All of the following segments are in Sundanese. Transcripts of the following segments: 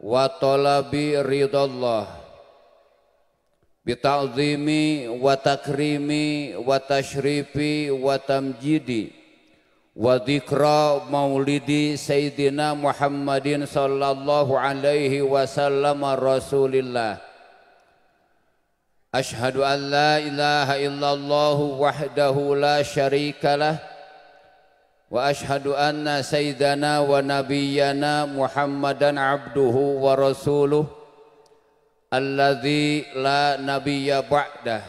wa talabi ridallah bita'zimi wa takrimi wa tashrifi wa tamjidi wa dhikra maulidi sayyidina Muhammadin sallallahu alaihi wasallam rasulillah Ashhadu an la ilaha illallah wahdahu la syarika lah واشهد ان سيدنا ونبينا محمدا عبده ورسوله الذي لا نبي بعده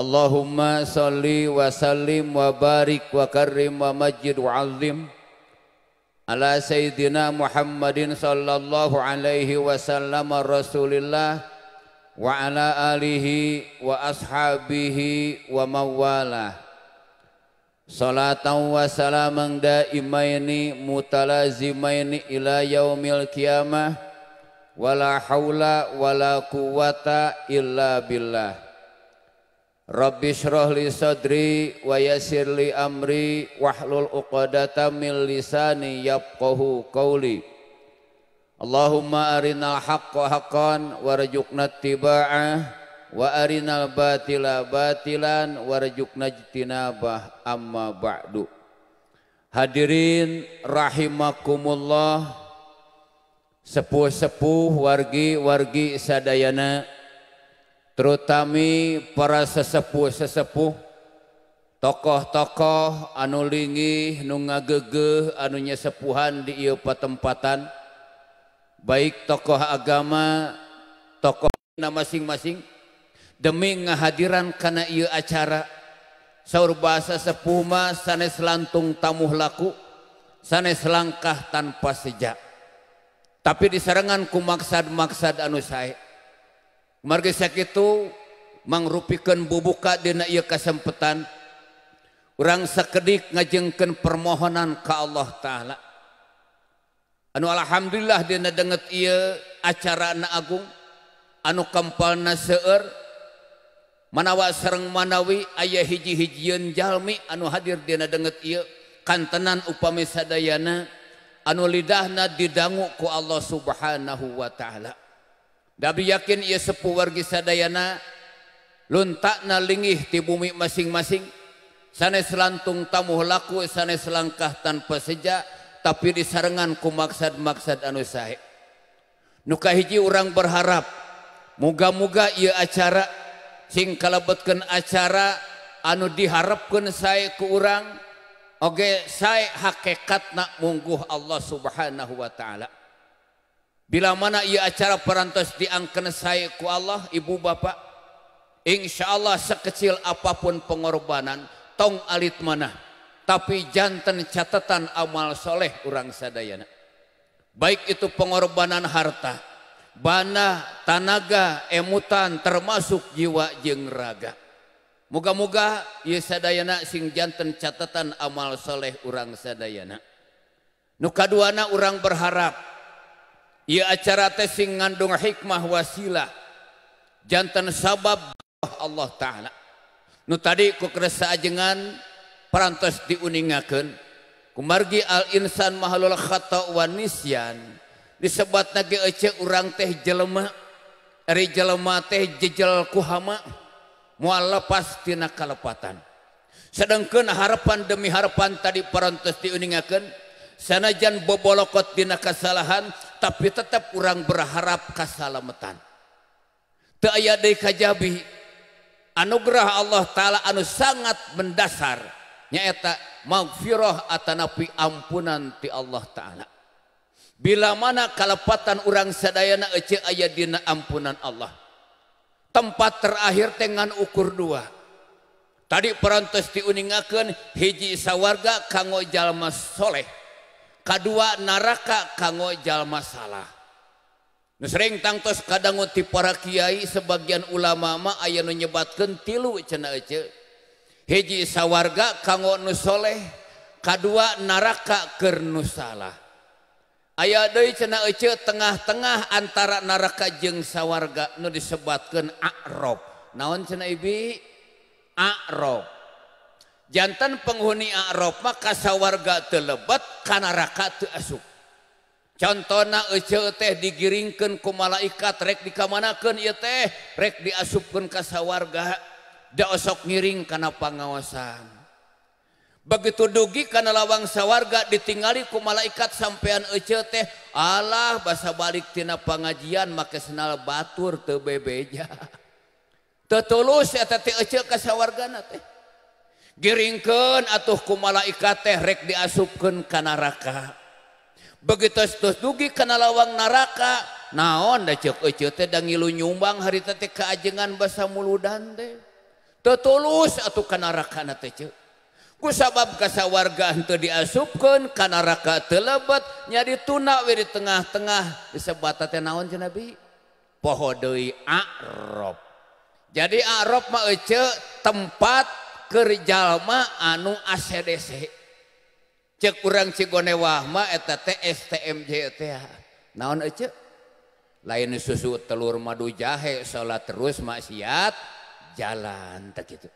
اللهم صل وسلم وبارك وكرم ومجد وعظم على سيدنا محمد صلى الله عليه وسلم رسول الله وعلى اله واصحابه ومن والاه salatan wa salaman daimaini mutalazimaini ila yaumil qiyamah wala haula wala quwata illa billah Rabbi syrah li sadri wa yassir li amri wahlul uqadata min lisani yafqahu qawli Allahumma arinal haqqa haqqan warzuqna ittiba'ah Quan Waarinalbaila battilan warjuk najtina Ba Badu hadirin rahimakumullah sepuh- sepuh wargi wargi sadayana terutami para sesepuhsepuh tokoh-tokoh anu lingi nuagege anunya sepuhan di patempatan baik tokoh agama tokohnya masing-masing, demi ngahadiran kana ia acara sauur bahasa sepma sanes selantung tamuh laku, sanes selangkah tanpa sejak tapi dis serangan ku maksad-maksad anu say Marak itu mangrupikan bubukadina iyo kasempatan kurang sakkedik ngajengken permohonan ka Allah ta'ala. Anu alhamdulillah di dengat ia acaraana agung anu kampal na seeur, manawat serrang manawi ayah hijihijiunjalmi anu hadirdina de kantenan upamisadayana anu lidahna didangukku Allah subhanahu Wa ta'ala dabi yakin ia sepu warsadayana l takna lingih di bumi masing-masing sanes selantung tamuh laku san selangkah tanpa sejak tapi disarenganku maksad-maksad danu sahi muka hiji orang berharap muga-muga ia acara yang bou kalauebetkan acara anu diharapkan saya ke urang Oke saya hakekatnak Munggu Allah subhanahu Wa ta'ala bilamana ia acara perantos diangkan sayaku Allah ibu bapak Insyaallah sekecil apapun pengorbanan tong alit mana tapi jantan catatan amalsholeh orangrangsadayana baik itu pengorbanan harta punya bana tanaga emutan termasuk jiwa jengraga muga-mogaiasaana sing jantan catatan amalsholeh urangsadayana nukaduana orangrang berharap ia acaratesing ngandunga hikmah wasila jantan sabab bawah Allah ta'ala Nu tadi kokresajengan pers diuningakan kumargi al-insan mahalulkhaatta wanisian punya disebat na orang teh jelema Ri jekuham muapastina kalepatan sedang kena harapan demi harapan tadi pers diuningakan sanajan bobolottina kesalahan tapi tetap orang berharap kesalamatan aya kajbi Anugerah Allah ta'ala anu sangat mendasar nyata magfiroh Atanapi ampun nanti Allah ta'ala bilamana kalepatan orang sedayana kecil ayah dina ampunan Allah tempat terakhir dengan ukur dua tadi pers diuningakan hijji sawwarga kanggojalleh K2 naraka kanggojal masalah sering tanttoss kadang ngotip parakyai sebagian ulamama ayaah menyebabkan tiluna heji sawwarga kang nusholeh K2 naraka ke nu salah tengah-tengah antara naraka jengsawarga nu disebatkan akro naonai jantan penghuni kas sawwarga tebat karena raka asup contoh na teh digiringkan ku malaikat trek dikamanaakan tehrek diasup ka sawwarga do usok ngiring karena pengawasan begitu dugi karena lawang sawwarga ditinggali ku malaikat sampeyan ce teh Allah bahasa balik Ti pengajian maka sennal Batur tebebeja tertulus ya sawwargan giringken atau ku malaikat tehrek diasupken kanaka begitu sto dugi karena lawang naraka naon dan nyumbang hari Ta keajengan bahasa mulu dande tertulus atau kanaka punya sabab kaswargaan tuh diasupkan karena rakaat lebatnya ditunakwi di tengah-tengah bisa bataate naon jenabi pohodo jadi Arab tempat Ker kerjalma anu c ce ciwahmatstmjon lain susu telur madu jahe salat terus maksiat jalan tak gitu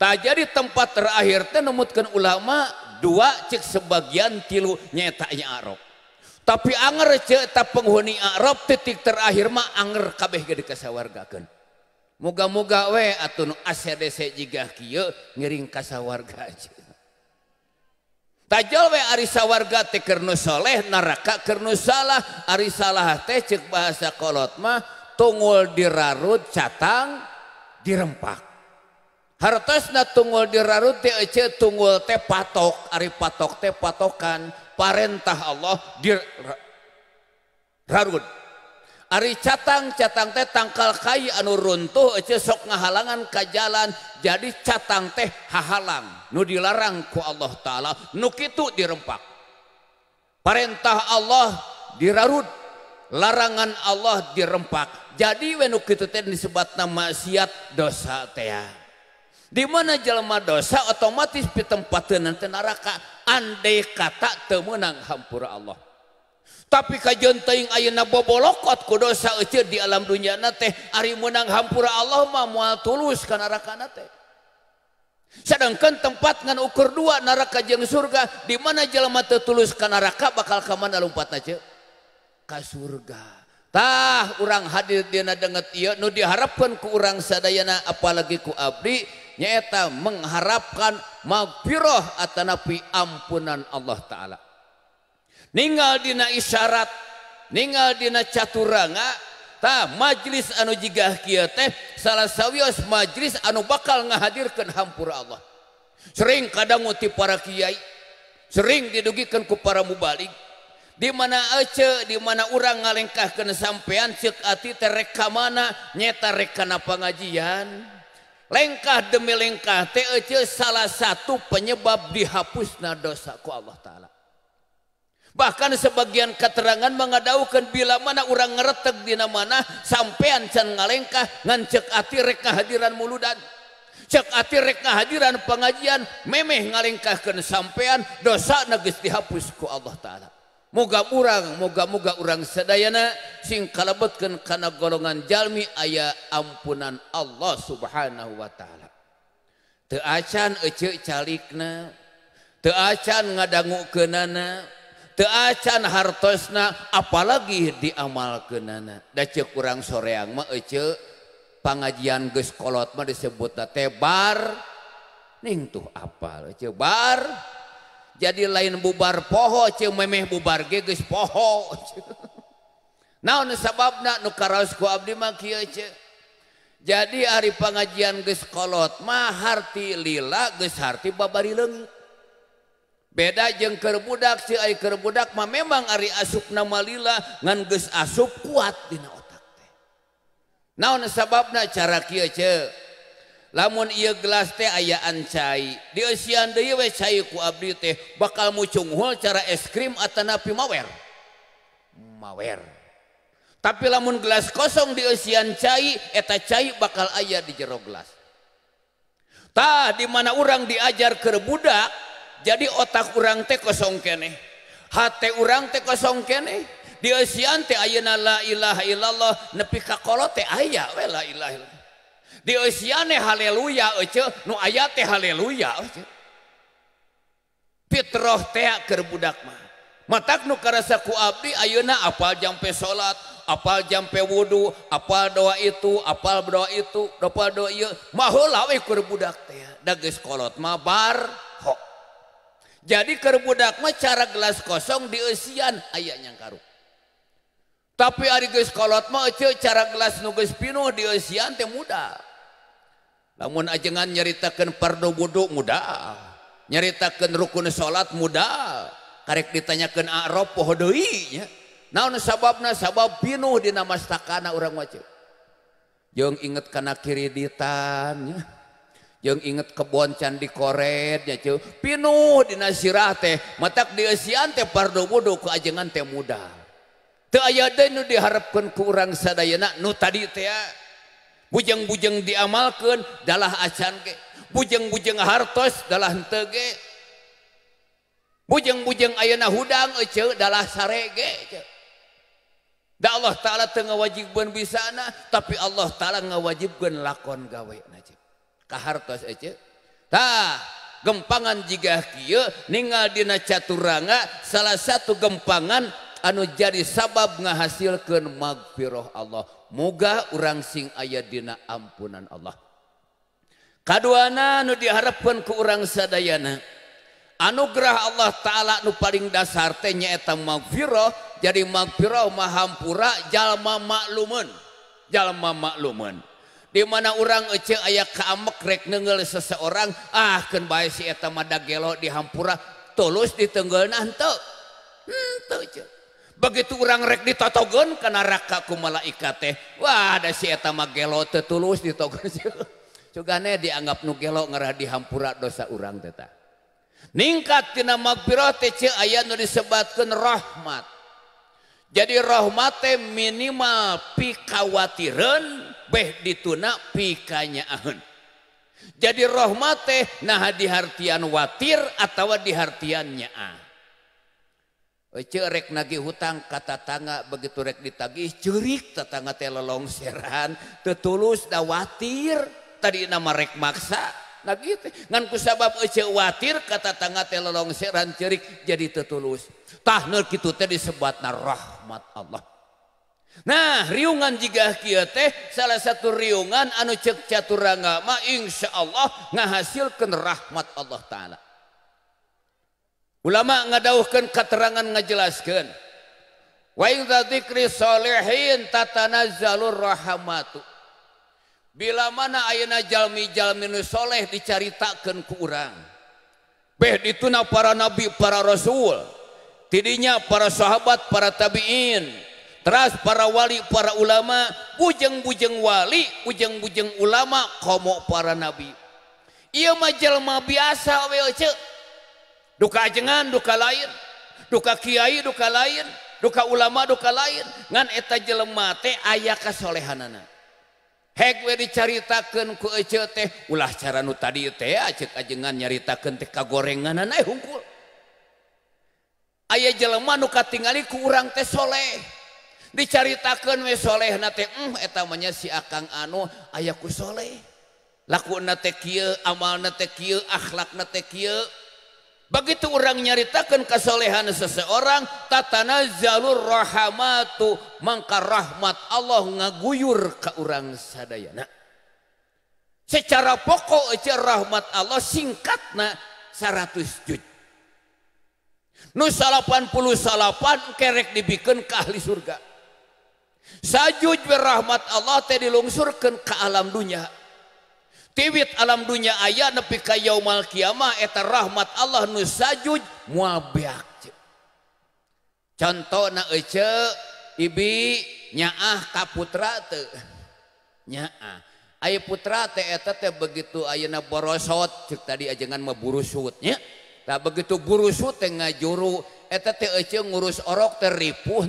punya jadi tempat terakhir tenemutkan ulama dua cek sebagian tilu nyatanya Arok tapi anger cetak penghuni Arrap titik terakhir ma Angger kabehdewarga mugawering kaswarga tajolsa warganusholeh narakanu salah Arisak bahasakolotmah tunggul dirarut catang dirempakan uina tunggul di tunggul teh patok Ari patok teh patokan partah Allah Ariang catang teh tangka Kai anu runtuhok ngahalangan ke jalan jadi catang teh hahalang Nu dilarangku Allah ta'ala Nuki itu dirempak perintah Allah dirarut larangan Allah dirempak jadi we Nuki dise disebut nama sit dosa tea di mana jelamat dosa otomatis dit tempaten nanti neraka andai katak tem menang hampur Allah tapi kajng auna bob bol ku dosa di alam dunya Arimunang Hampur Allahal tulus kanneraka sedangkan tempatngan ukur dua naraka jeng surga dimana jelamat tertuls kan neraka bakal keman aja surgatah kurang hadir di Nu diharapkanku kurang sedayana apalagi ku abri mengharapkan mafiroh ataupi ampunan Allah ta'ala ningaldina isyarat meninggalaldina caturanga majelis anu ji kia salah sawwis majelis anu bakal ngahadirkan hampur Allah sering kadang ngoti para Kyai sering didugikan ku paramubalik dimana Aceh dimana orang ngalegkah ke sampeian ceati te reka mana nyata rekana pengajian dan lekah demi lengkah T salah satu penyebab dihapus na dosaku Allah ta'ala bahkan sebagian katerangan mengadahukan bilamana orang ngeretak na mana sampeyan can ngalengkah ngancek hati rekahadiran muludan cek hati rekka hajiran pengajian memeh ngalengkahkan sampeyan dosa nagis dihapusku Allah ta'ala muga kurang muga- muga orang sedayana sing kalebutkan karena golongan jalmi ayaah ampunan Allah subhanahu Wa ta'ala teacan e calik na teacan ngadanggu ke naana teacan hartos na apalagi diamalken naana da ce kurang soreang me pengajian gekolotmah disebut tebar ning tuh a apa cebar. lain bubar poho ce memeh bubar geges poho nabab jadi ari pengajian gekolot ma lila baba leng beda jeng kerbudak siai kerbudak ma memang Ari asup naila nganges asup kuat o na sabab cara punya lamun ia gelas ayaan bakalung cara es krim tapi lamun gelas kosong di Ocean cair eta cair bakal ayah di jero gelas ta di mana orang diajar kebuda jadi otak kurang teh kosong ke kosongilahallahte ayailahilah di Oceane Haleluya ayaeluyarahkerbudak matanukuuna apa jampe salat apa jampe wudhu apa doa itu apal bedoa itu dopa dowit ma jadi kerbudakma cara gelas kosong di Ocean ayahnya karuk tapi harigus kalaut mau cara gelas nugus pino di Ocean muda aajangan nyaritakan pardoobuduk muda nyaritakan rukun salat muda karek ditanyakan pohodohi na sabab na sabab pinuh di namasta orang wab Jo inget karena kiri di yang inget keboncan di Korea pinuh disirah teh mata diante pardohu kengan teh muda aya diharapkan kurang sad enak nu tadi ui bujang-bujeng diamalkan dalam a bujeng-bujenghar ge buje-bujengnadang eh, sa Allah taalatengah wajibana tapi Allah ta nga wajib lakon gawai eh, gempangan caturanga salah satu gempangan yang buat anu jadi sabab menghahasilkan magfiroh Allah muga orang sing aya dina ampunan Allah kaduana anu diharapkan ke urangsadayana anugerah Allah ta'ala nu paling das hartnya etang magvioh jadi magfirro mahampura jallma maklumen jalma maklumen dimana orang cil ayaah kemakreknengel seseorang ah Ken bayam ada gelok dihampura tulus di tengggalnantuk begitu orangrek ditatogon karena rakaku malaika teh Wah juga dianggap nuok dihampurat dosa orangta ningkat nama disebatkanrahhmat jadi rahmateh minimal pikawatirran ditunak pikanyaun jadi rahmateh nah dihatian wattir atau dihatiannya Ahun cerek nagi hutang kata-tanga begitu rek ditagih cerik kataangga telong seran tetulsdakwatir tadi nama rekmaksa lagi nganku sababwatir kata tanga telong sean cerik jadi tetuls ta gitu tadi sebat na rahmat Allah nah riungan juga Ky tehh salah satu riungan anu cekcaturanga main Insya Allah ngahasilkan rahmat Allah ta'ala ulama ngadauhkan keterangan ngejelaskan Krirah bilamanajal Mijalminsholeh diceritakanku kurang be tun para nabi para rasulul dirinya para sahabat para tabiin terus para wali para ulama ujeg-bujeng wali ujang-bujeng ulama komo para nabi ia majallma biasa wajek duka a jengan duka lain duka Kyai duka lain duka ulama duka lain nganeta jele aya kehan he diceritakan ku ulah cara nu tadi nyarita gorenganeh ayaah jelemah duka tinggalin kurang teh soleh diceritakan wesholeh naTM hm, namanya si akan anu ayakusholeh laku amal akhlak Begitu orang nyaritakan kesolehan seseorang, tatana jalur rahmatu, maka rahmat Allah ngaguyur ke orang sadayana. Secara pokok aja rahmat Allah singkatna 100 juz. Nu 88 puluh kerek dibikin ke ahli surga. Sajuj berahmat Allah teh dilungsurkan ke alam dunia punya tiwi alam dunya ayah napi kayau mal kiamah eteta rahmat Allah nu sajud contoh Ibi nya ah kaputranya putra begitu narosot tadi angan meburu sudutnya tak begitu guru su nga juru et ngurus orok terribu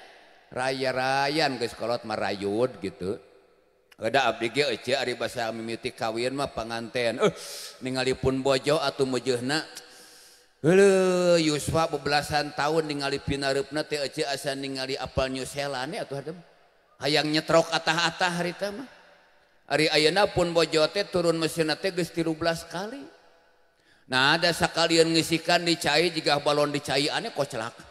raya-rayaan guyskolot merayut gituwinten eh, ningali pun bojo atau mujuna Yuslasan tahun ningali pinarrupna ningali apel new ataudem aya nyerokkata hari Arina pun bojote turun mesinsti kali Nah ada sekalian ngikan dicai jika balon dicayaannya kocelaka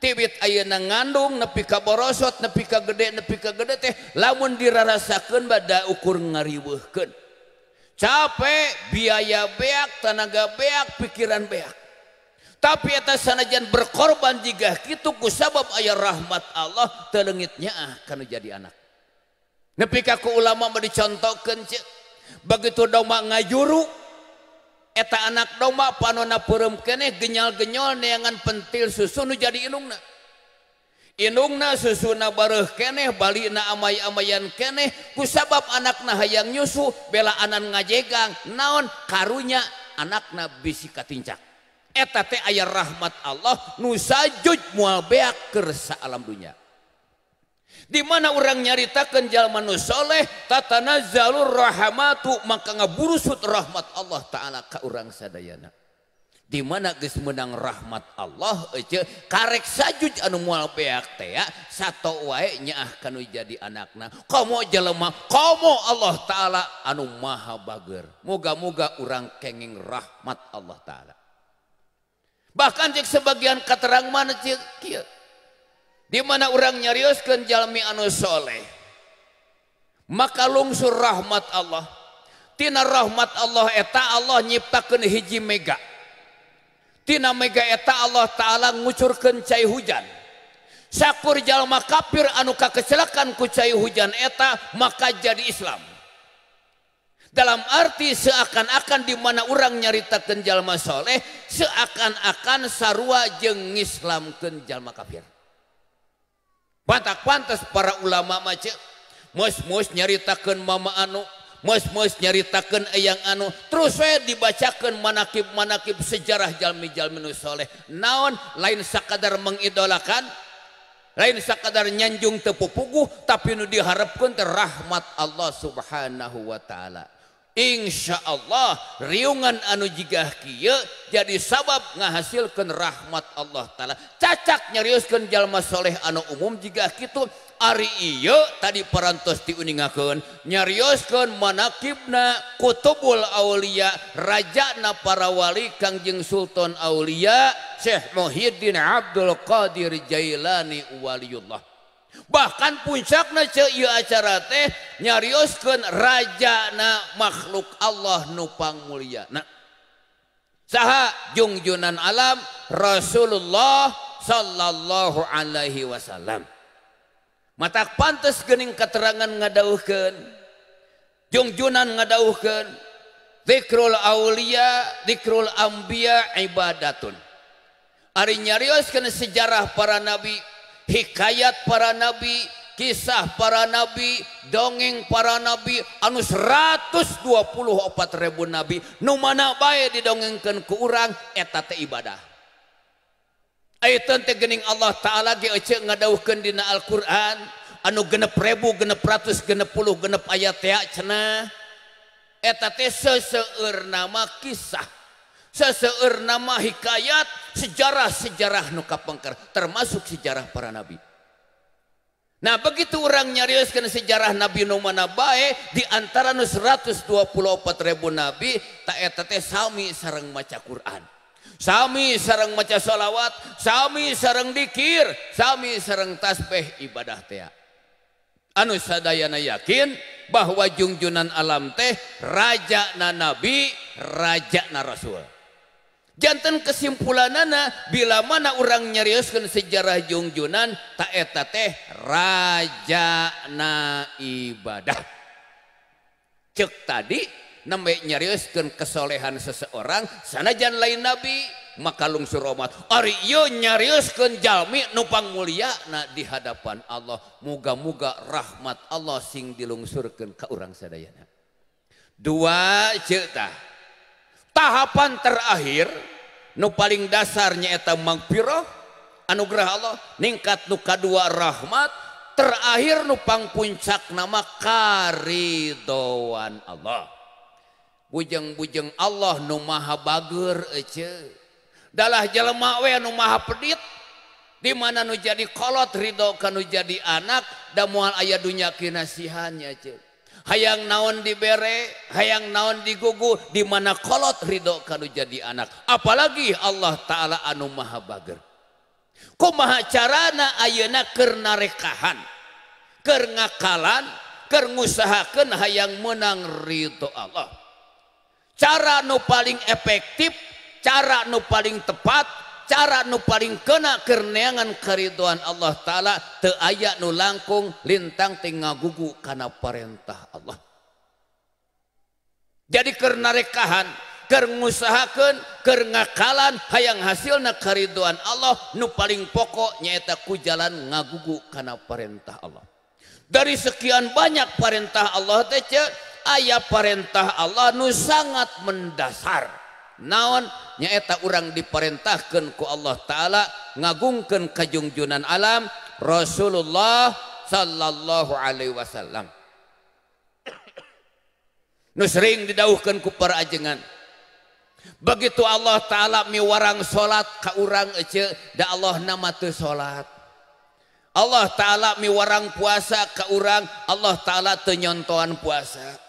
punya aya ngandung nepi ka borosot nepi ka gede nepi ka gede teh lamun di rasaken bad ukur ngari capek biaya beak tanaga beak pikiran beak tapi atas sanajan berkorban jika gituku sabab Ayah rahmat Allah terengitnya karena jadi anak nepi kaku ulama mau dicontohkan begitu dong mau nga juu punya anak doma pan na perum keneh genyal-genyol neangan penl susun jadi ilungna inungna susun nahkeneh bai namaya-amayan keneh kusabab anak na hayang nyusuh bela anak ngajegang naon karunya anak na bisikatincak eta ayaah rahmat Allah nusajud muabeakkersa alam dunya di mana orang nyarita Kenjalman nusholeh tatanajalurrah makangeburusut rahmat Allah ta'ala ke orangsadayana di mana guys menang rahmat Allahek sa satunya akan jadi anaknyalemak Allah ta'ala anu ma bag muga-moga orangkenging rahmat Allah ta'ala bahkan dik sebagian katarang mana di mana orang nyariuskenjalmi anusholeh maka lungsur rahmat Allah Tinar rahmat Allah Eeta Allah nyiptakan hiji Megatinana Mega eta Allah ta'ala ngucur kecai hujan sakur Jalma kafir anuka kecelakan kucai hujan eta maka jadi Islam dalam arti seakan-akan dimana orang nyarita Kenjallma sholeh seakan-akan Sarwa jeng Islam Kenjallma kapian mata pantas para ulama macet musmus nyaritakan mama anu musmus nyaritakan yang anu terus saya dibacakan mankib-manib sejarah jalmijal menusholeh naon lain saya kadardar mengidolakan lain saya kadardar nyanjung tepu puguh tapi Nu diharapkan terrahmat Allah subhanahu Wa ta'ala punya Insya Allah riungan anu jigahq jadi sabab ngahasilkan rahmat Allah ta'ala cacak nyariuskanjallma Shaleh anu umum jika kita Ari Iiyo tadi pers diuningkon nyariuskan manaibbna kotobul Aulia Rajanaparawali Kangjeng Sultan Aulia Syekh noiddina Abdul qdiri Jailaniwaliyullah punya bahkan puncakna acara teh nyariuskan rajana makhluk Allah nupang mulia jungjunan alam Rasulullah Shallallahu Alaihi Wasallam mata pantes kening keterangan ngadauh jungjunan ngadalia ibaun hari nyariusken sejarah para nabi ke punya kayt para nabi kisah para nabi donge para nabi anus 124000 nabi Nu mana bay didongekan ke urang et ibadah aya Allah ta lagi ngauhkandina Alquran anu genep rebu genep rat genepul genep ayatak cena eteta seuna kisah punya seuna hikayat sejarah-seejarah nukapengka termasuk sejarah para nabi nah begitu orang nyariuskan sejarah Nabi Numanabae diantara 1244000 nabi tatetesami sarangng maca Quran Sami sarang maca shalawat Samami Seredzikir Samami serreng taspeh ibadah T anustaddayana yakin bahwa jungjunan alam teh Raja Na nabi Raja narasul punya jantan kesimpulanna bilama anak orang nyeriuskan sejarah jungjunan taeta teh raja na ibadah cek tadi namanya nyariuskan kesolehan seseorang sana jan lain nabi maka lungsur umamad oriyo nyariuskan Jami nupang mulia na di hadapan Allah muga-muga rahmat Allah sing dilungsurkan ke orang sedayana dua cinta punya tahapan terakhir nu paling dasarnya etam mangfiroh Anugerah Allah ningkat lka dua Rahmat terakhir nupang Pucak nama karihowan Allah bujeng-bujeng Allah Nu ma Bagur adalah jewe Numadit dimana Nu jadi kolot Ridho kan jadi anak danhal ayah dunya kinasinya cu hayang naon di bere hayang naon di gugu dimana kolot Ridho kalau jadi anak apalagi Allah ta'ala anu ma Bar ku maha cara na ayena karena rekahan karena kalan kernguahakan hayang menang Ridho Allah cara nu paling efektif cara nu paling tepat cara nu paling kena kerneangan keriduan Allah ta'ala te ayat nu langkung lintang tinggal gugu karena perintah Allah jadi karena rekahan kerngusahakan kerngakalan hayang hasilna keriduan Allah nu paling pokok nyata ku jalan ngagugu karena perintah Allah dari sekian banyak perintah Allah teh ayat perintah Allah nu sangat mendasar naon nyaeta orang diperintahkanku Allah ta'ala ngagungkan kejungjunan alam Rasulullah Shallallahu Alaihi Wasallam nu sering didahkan ku perajengan begitu Allah ta'ala mi warang salat kau urang Allah nama tuh salat Allah ta'ala mi warang puasa kau urang Allah ta'ala penyotohan puasa kamu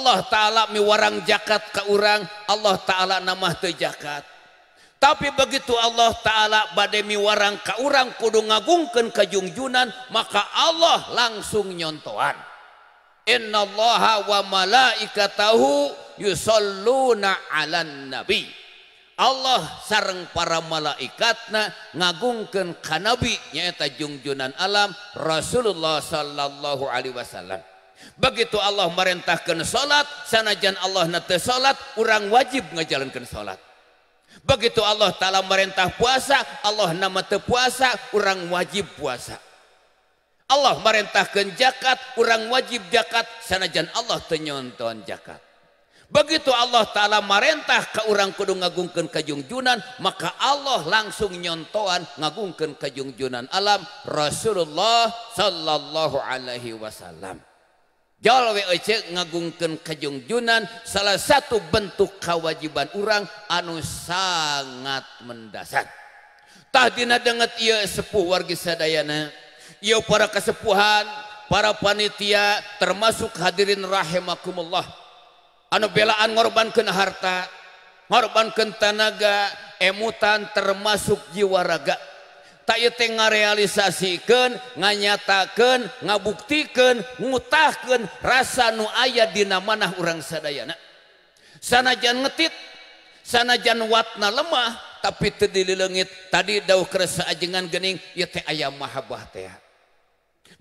taalaami warang jakat kauurang Allah ta'ala nama tuh jakat tapi begitu Allah ta'ala bademi warang kauurang kudu ngagungken kejungjunan maka Allah langsung nyontohan Inallah wa malaika tahu yulna alan nabi Allah sareng para malaikatna ngagungken kanbinyata jungjunan alam Rasulullah Shallallahu Alaihi Wasallam Allah meintahkan salat sanajan Allah na salat kurang wajib ngajalankan salat begitu Allah ta'ala meintah puasa Allah nama tepuasa kurang wajib puasa Allah meintahkan jakat kurang wajib jakat sanajan Allah tenyonntoan jakat begitu Allah ta'ala metah ke orang edung ngagungkan kejungjunan maka Allah langsung nyontoan ngagungkan kejungjunan alam Rasulullah Shallallahu Alaihi Wasallam W ngagungkan kejungjunan salah satu bentuk kewajiban urang anu sangat mendasar tadipuh wargasa dayana ia para kesepuhan para panitia termasuk hadirin rahemakumullah anugela angorban kena harta korbankentanaga emutan termasuk jiwaraga ngarealisasiken nganyatakan ngabuktken ngutaken rasa nu ayadina mana orang sedayana sanajan ngetip sanajan watna lemah tapiteddirilengit tadi dauh kesajengan gening ayam ma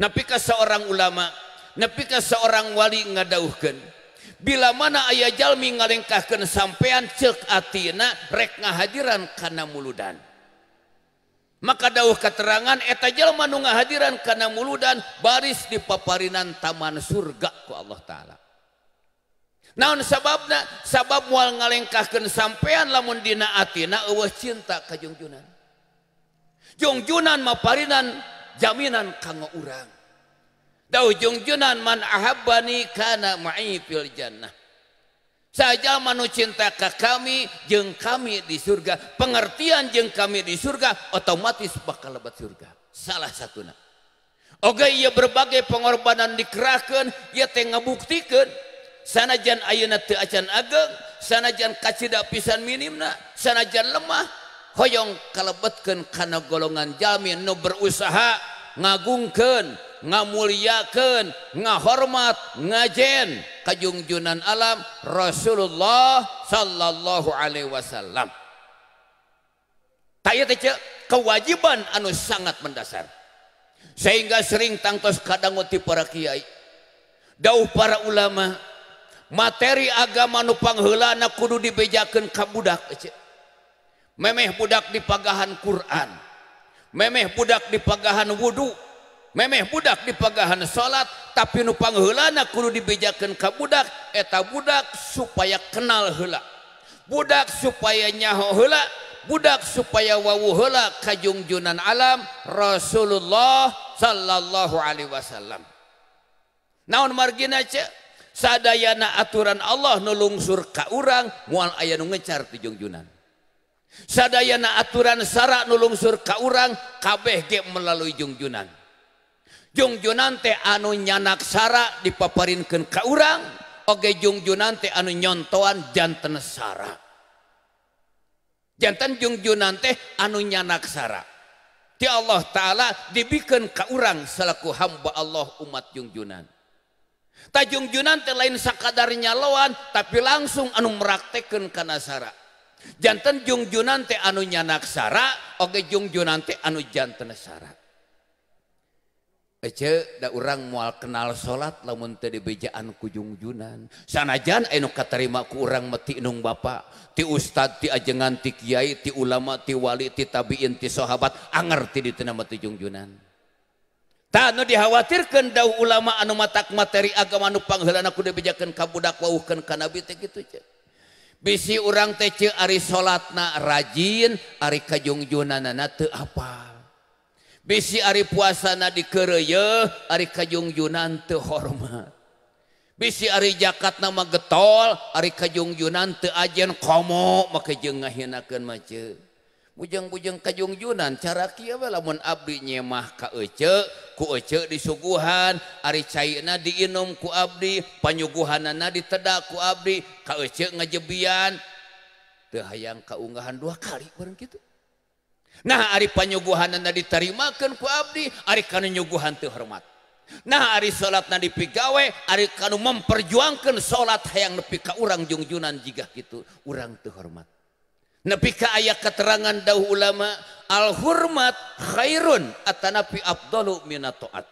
napikah seorang ulama nepikah seorang wali ngadauhken bilamana ayah jalmi ngalengkahkan sampeyan cek Atina breakk ngahajiran karena muluddan maka dahuh keterangan etajalung haddiran karena muuludan baris di papaarinan taman surgaku Allah ta'ala namun sebabnya sabab mual ngalengkahahkan sampeyan lamundinaati na cinta kejungjunanjungjunan mapinan jaminan kang urang da jungjunan manahababbai karena maipil Jannah punya saja nucintakah kami jeng kami di surga pengertian jeng kami di surga otomatis pak lebat surga salah satuga ia berbagai pengorbanan dikraken ya ngebuktikan sanajan ayutcan age sanajan kada pisan minimna sanajan lemah hoyong kalebetken karena golongan jamin no berusaha ngagungken, ngamuliaken ngahormat ngajen kajungjunan alam Rasulullah Shallallahu Alaihi Wasallam tayat kewajiban anu sangat mendasar sehingga sering tantngtos kadang ngoti parakyai dahuh para ulama materi agama nupanghula na kudu dikenkabbudak eh kecil memeh budak dipagahan Quran memeh budak dipagahan wudhu memme budak dipagahan salat tapi nupang hula perlu dibijakan ka budak eta budak supaya kenal helak budak supaya nyalak budak supaya wahulak kajungjunan alam Rasulullah Shallallahu Alaihi Wasallam na margin sedayana aturan Allah nulungsur kauurang mual ayaah ngecar tujungjunan seadaana aturan sarat nulungsur kaurang kabeh ge melalui jungjunan anunya nasara dipaparinkan kauurangge jungjunante anu nyontoan jantan jantan jungjunante anunya naksara ya Allah ta'ala dibiikan kauurang selaku hamba Allah umat jungjunan tak jungjunante lain sakkadarnya loan tapi langsung anu meprakktekan ke nasara jantan jungjunante anunya nasara Oke jungjunante anu jantanara orang mual keal salat namun dibijaan kujungjunan sanajan en kata terrimaku orangmatiung ba ti Ustadd dijengantik Kyai ti ulama tiwali tabiinti sahabat ti ditenama tujungjunan taku dikhawatirkan dah ulama annomatak materi agama nupanghalaku dibijakan kabudak wa kan kan gitu bisi ut Ari salat na rajin Ari kajungjunan apa bisi Ari puasa Nadi ke Ari Kajungan horma bisi Arikat nama getol Ari Kajungjunan te Ao maka hujang-bujang Kajungjunan cara kiadi disuguhanm ku Abdi penyuguhan Naditedku Abdi ngajeang keungggahan dua kali kurang gitu Nah Ari panyuguhanan ditarimakan ku Abdi Ari kanu nyuguhan tuh hormat Nah Ari sholat na dipigawe Ari kanu memperjuangkan sholat hayang nepi ka orang jungjunan jika gitu urang tuh hormat Nepi ka ayat keterangan dahulu ulama al hurmat khairun atanapi abdalu minatoat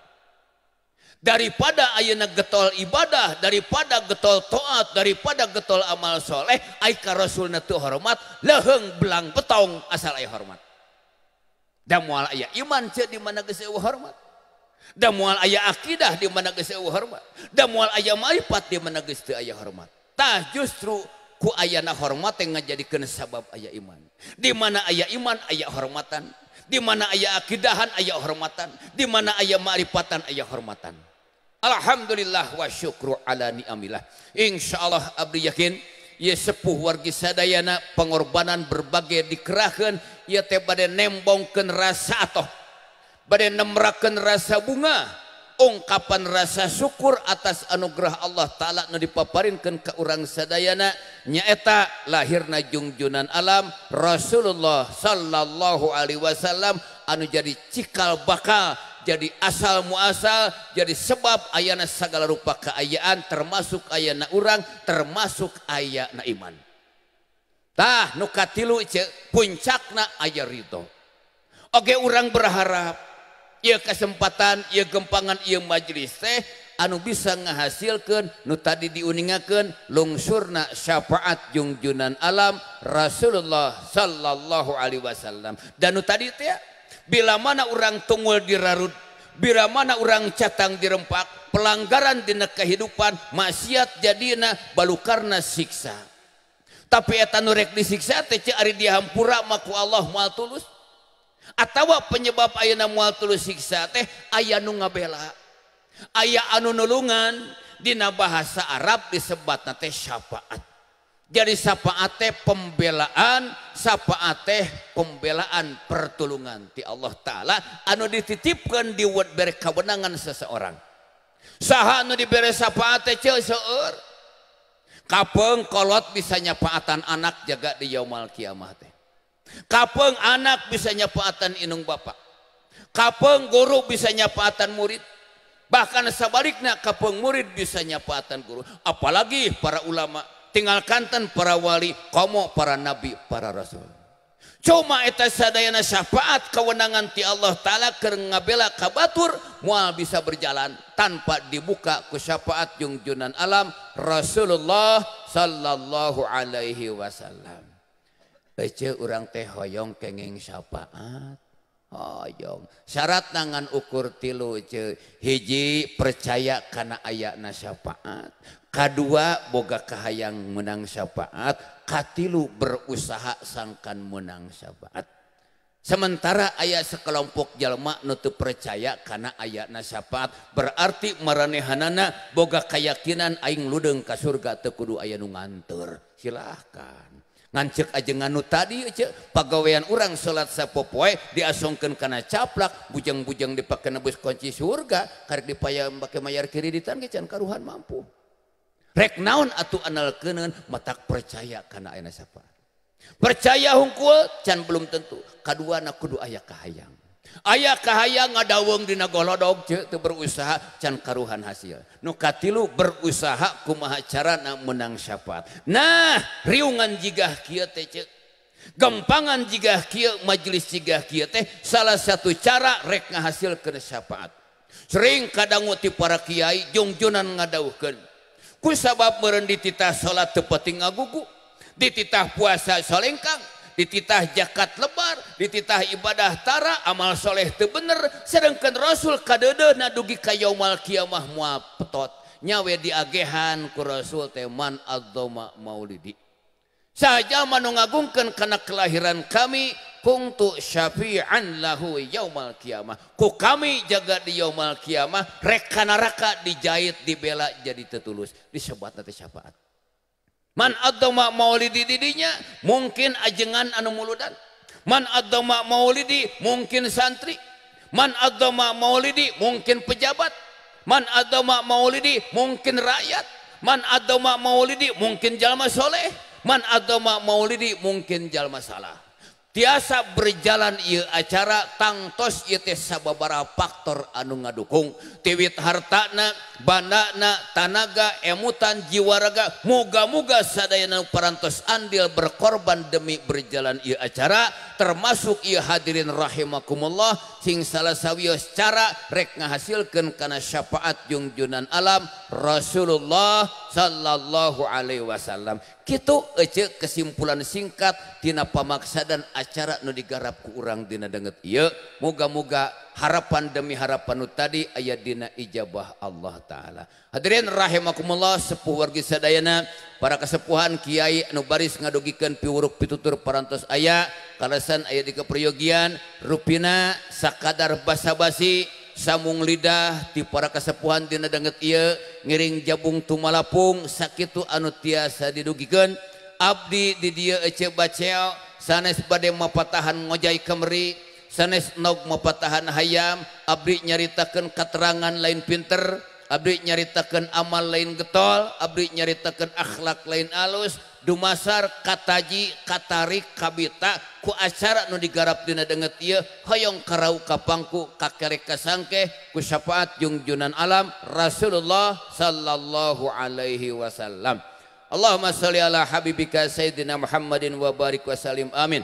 daripada ayana getol ibadah daripada getol toat daripada getol amal soleh aika rasulna tu hormat leheng belang betong asal ayah hormat mu ayaah iman dimana gewu hormat da mual aya aqidah dimana gewu hormat da mual ayam mafat dimanatri ayah hormattah justru ku ayana hormat nggak jadi ke sabab aya iman dimana ayah iman ayat hormatan dimana ayaah aqihan ayaah hormatan dimana ayam maripatan ayah hormatan Alhamdulillah wasyukro ada nilah Insyaallah Abli yakin untuk sepuh warga sedayana pengorbanan berbagai dikerahkan ia badai nembongken rasa toh badai nemraken rasa bunga ungkapan rasa syukur atas anugerah Allah ta'ala no dipaparinkan ke orangrang sedayana nyaeta lahirna jungjunan alam Rasulullah Shallallahu Alaihi Wasallam anu jadi cikal bakal yang jadi asal muaal jadi sebab ayana segala rupa keayaan termasuk ayana orang termasuk ayat na imantahkatilu puncaknaho Oke orang berharap ia kesempatan ia gempangan ia majelis teh anu bisa ngahasilkan Nu tadi diuningken lungsurna syafaat jungjunan alam Rasulullah Shallallahu Alaihi Wasallam dan Nu tadi itu ya bilamana orang tunggul di rarutbiralamana orang catang direpak pelanggaran Di kehidupan maksiat jadina balarna siksa tapi tan nurrek di siksa teh dihampura maku Allah ma tulus atau penyebab ayauna ma tulus siksa teh aya nugabela ayah anu nuulungan Dina bahasa Arab disebatnateyafa atau jadi sapfaatete pembelaan sapfaateeh pembelaan pertullunganti Allah ta'ala anu dititipkan di dari kawenangan seseorang sahu diberesfa kapgkolot bisa nyapaatan anak jaga di jaumal kiamat kapeng anak bisa nyapaatan Inung Bapakpak kapeg guru bisa nyapaatan murid bahkan sebaliknya kapung murid bisa nyapaatan guru apalagi para ulama itu tinggal kanten para wali komo para nabi para rassul cuma tas sadana syafaat kewenangan ti Allah ta'ala keabbella kaabatur wa bisa berjalan tanpa dibukaku syafaat jungjunan alam Rasulullah Shallallahu Alaihi Wasallam tehyongging syafaatyong syarat nangan ukur tilu hiji percaya karena ayayak na syafaat yang K2 bogakahahaang menangsyafaat katlu berusaha sangkan menangsbat sementara ayah sekelompok jalmaknutup percaya karena ayat nasabat berarti meranehanana boga kayakakinan aing ludeng ka surga tekudu ayah nunganter silahkan ngancek aje nganu tadi pagawaian orang salat sappopoe diasungken karena caplak bujang-bujang dippakai nebus kunci surga karena dipayam pakai mayyar kiri di tankican karuhan mampu punya reknaun atau analkenan mata percaya karena enak syafat percaya hungkul Chan belum tentu kedua anakkudu ayaahkah hayang ayaahkahahaya nga da wong di nagolodo itu berusaha can karuhan hasil nukatilu berusaha pemacara na menang syafat nah riungan jika kia geampangan jika majelis Jgah kia teh salah satu cara rekna hasil kesfaat sering kadang ngotip para Kyaijung Joan ngadauhken punya sabab merendi titah salat tepotinga buku di titah puasa solengkang di titah jakat lebar di titah ibadah Tar amalsholeh te bener sedangkan Rasul kadodo na duugi kayaumal kiamah muaot nyawe diagehan ku Raul teman Agdoma mauliddi sajaman mengagungkan karena kelahiran kami di kuntu syafi'an lahu yaumal kiamah. Ku kami jaga di yaumal kiamah, reka neraka dijahit, dibela jadi tetulus. Disebat nanti syafaat. Man adama maulidi didinya, mungkin ajengan anu muludan. Man adama maulidi, mungkin santri. Man adama maulidi, mungkin pejabat. Man adama maulidi, mungkin rakyat. Man adama maulidi, mungkin jalma soleh. Man adama maulidi, mungkin jalma salah asa berjalan ia acara tants itababara faktor anua dukung tiwid hartakna banana tanaga emutan jiwaraga muga-muga Saang perntos andil berkorban demi berjalan ia acara termasuk ia hadirin rahimakumullah dan punya salah sawwi cara rek ngahasilkan karena syafaat jungjunan alam Rasulullah Saallahu Alaihi Wasallam gitu ejek kesimpulan singkat tina pamaksa dan acara nu digarap ke urangdina deget ia muga-moga yang pan demi harapanu tadi aya dina ijabah Allah ta'ala hadrian rahimmakumulllah sepu warsa dayak para kesepuhan Kyai anu baris ngadugikan piwurk pitutur perntos ayaah kalasan aya di kepriyogian ruina sakadar basa-basi sambung lidah di para kasepuhandinadang ia ngiring jabung tumaapung sakit anu tiasa didugikan Abdi did dia sana sebagai maphan ngojai kemri di Sanes noug mau patahan hayaam Abbri nyaritakan katerangan lain pinter Abbri nyaritakan amal lain getol Abbri nyaritakan akhlak lain alus Dumasar kataji katarik kabita ku acara nu digarap dina denge Hoong kerau kapangku kakaangkeh ku syafaat jungjunan alam Rasulullah Saallahu Alaihi Wasallam Allah mas Allah Habibika Sayyidina Muhammaddin wabar Wasalim amin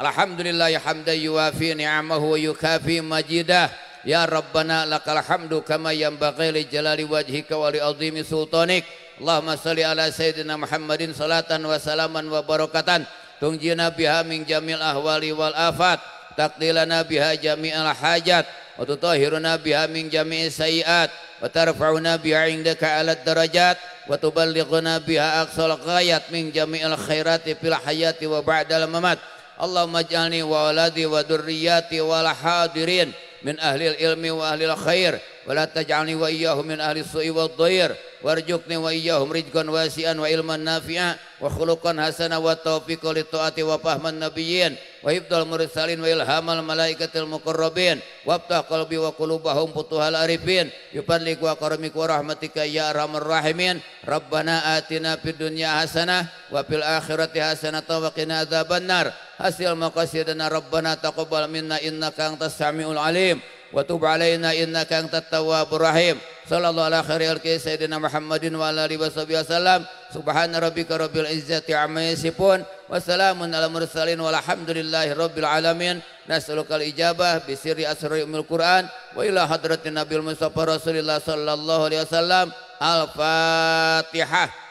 Alhamdulillah hamdan yuwafi ni'amahu wa yukafi majidah. Ya Rabbana lakal hamdu kama yanbaghi li jalali wajhika wa li azimi sultanik. Allahumma salli ala sayyidina Muhammadin salatan wa salaman wa barakatan. Tungjina biha min jamil ahwali wal afat. Taqdilana biha jami'al hajat. Wa tutahiruna biha min jami'i sayiat. Wa tarfa'una biha indaka alat darajat. Wa tuballiguna biha aqsal qayat min jami'il khairati fil hayati wa ba'dal mamat. اللهم اجعلني وولدي وذرياتي والحاضرين من أهل العلم وأهل الخير ولا تجعلني وإياهم من أهل السوء والضير Wajuknya wa iyyahum rizqan wasi'an wa ilman nafi'a wa khuluqan hasana wa taufiqa li taati wa fahman nabiyyin wa hibdal mursalin wa ilhamal malaikatil muqarrabin wa abtah qalbi wa qulubahum futuhal arifin wa karamik wa rahmatika ya arhamar rahimin rabbana atina fid dunya hasanah wa fil akhirati hasanah wa qina adzabannar hasil maqasidana rabbana taqabbal minna innaka antas samiul alim wa tub alaina innaka antat tawwabur rahim sallallahu ala khairil khalqi sayyidina muhammadin wa ala alihi washabihi wasallam subhana rabbika rabbil izzati amma yasifun wa salamun ala mursalin walhamdulillahi rabbil alamin nas'aluka al ijabah bi sirri asri umil quran wa ila hadratin nabil mustafa rasulillah sallallahu alaihi wasallam al fatihah